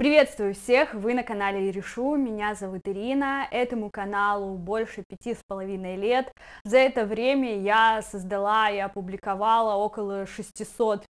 Приветствую всех, вы на канале Решу, меня зовут Ирина, этому каналу больше пяти с половиной лет. За это время я создала и опубликовала около 650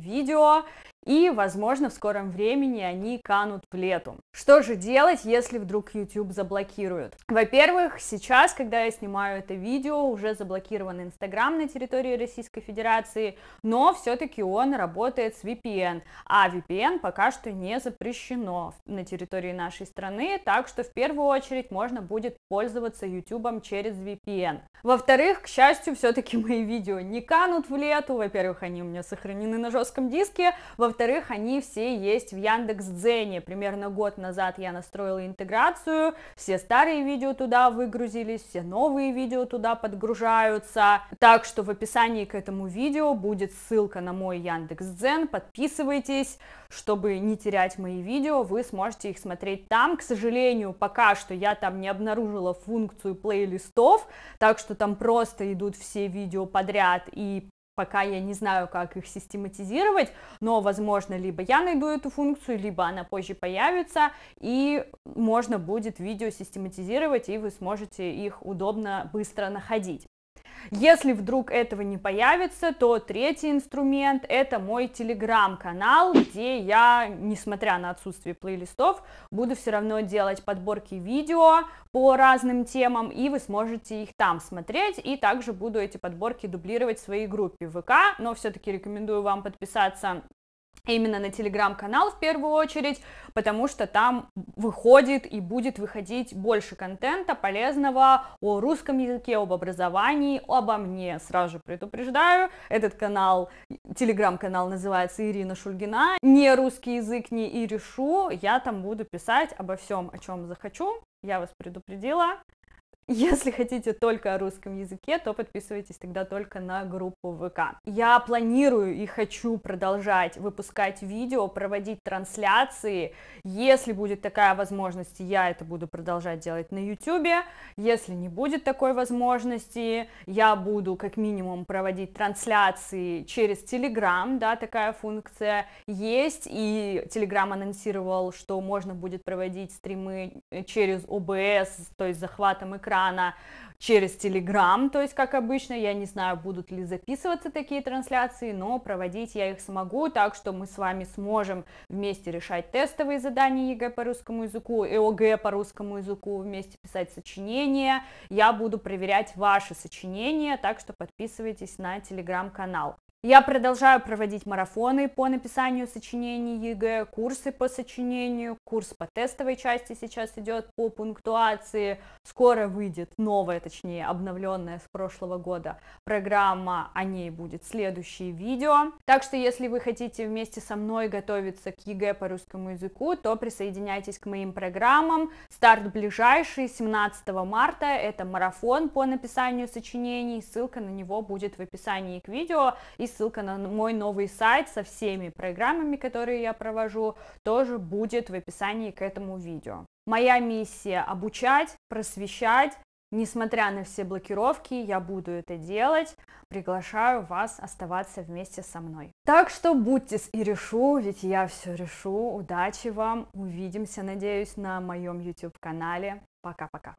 видео, и, возможно, в скором времени они канут в лету. Что же делать, если вдруг YouTube заблокируют? Во-первых, сейчас, когда я снимаю это видео, уже заблокирован Instagram на территории Российской Федерации, но все-таки он работает с VPN, а VPN пока что не запрещен запрещено на территории нашей страны, так что в первую очередь можно будет пользоваться YouTube через VPN. Во-вторых, к счастью, все-таки мои видео не канут в лету. Во-первых, они у меня сохранены на жестком диске. Во-вторых, они все есть в Яндекс.Дзене. Примерно год назад я настроила интеграцию, все старые видео туда выгрузились, все новые видео туда подгружаются. Так что в описании к этому видео будет ссылка на мой Яндекс.Дзен. Подписывайтесь, чтобы не терять мои мои видео, вы сможете их смотреть там. К сожалению, пока что я там не обнаружила функцию плейлистов, так что там просто идут все видео подряд, и пока я не знаю, как их систематизировать, но, возможно, либо я найду эту функцию, либо она позже появится, и можно будет видео систематизировать, и вы сможете их удобно, быстро находить. Если вдруг этого не появится, то третий инструмент это мой телеграм-канал, где я, несмотря на отсутствие плейлистов, буду все равно делать подборки видео по разным темам, и вы сможете их там смотреть, и также буду эти подборки дублировать в своей группе ВК, но все-таки рекомендую вам подписаться именно на телеграм-канал в первую очередь, потому что там выходит и будет выходить больше контента полезного о русском языке, об образовании, обо мне. Сразу предупреждаю, этот канал, телеграм-канал называется Ирина Шульгина, не русский язык, не Иришу, я там буду писать обо всем, о чем захочу, я вас предупредила, Если хотите только о русском языке, то подписывайтесь тогда только на группу ВК. Я планирую и хочу продолжать выпускать видео, проводить трансляции. Если будет такая возможность, я это буду продолжать делать на YouTube. Если не будет такой возможности, я буду как минимум проводить трансляции через Telegram, да, такая функция есть. И Telegram анонсировал, что можно будет проводить стримы э, через OBS, то есть захватом экрана экрана через Телеграм, то есть, как обычно, я не знаю, будут ли записываться такие трансляции, но проводить я их смогу, так что мы с вами сможем вместе решать тестовые задания ЕГЭ по русскому языку, ЭОГ по русскому языку, вместе писать сочинения, я буду проверять ваши сочинения, так что подписывайтесь на Телеграм-канал. Я продолжаю проводить марафоны по написанию сочинений ЕГЭ, курсы по сочинению, курс по тестовой части сейчас идет по пунктуации. Скоро выйдет новая, точнее, обновленная с прошлого года программа, о ней будет следующее видео. Так что, если вы хотите вместе со мной готовиться к ЕГЭ по русскому языку, то присоединяйтесь к моим программам. Старт ближайший, 17 марта, это марафон по написанию сочинений, ссылка на него будет в описании к видео. И ссылка на мой новый сайт со всеми программами, которые я провожу, тоже будет в описании к этому видео. Моя миссия – обучать, просвещать, Несмотря на все блокировки, я буду это делать. Приглашаю вас оставаться вместе со мной. Так что будьте и решу, ведь я все решу. Удачи вам. Увидимся, надеюсь, на моем YouTube-канале. Пока-пока.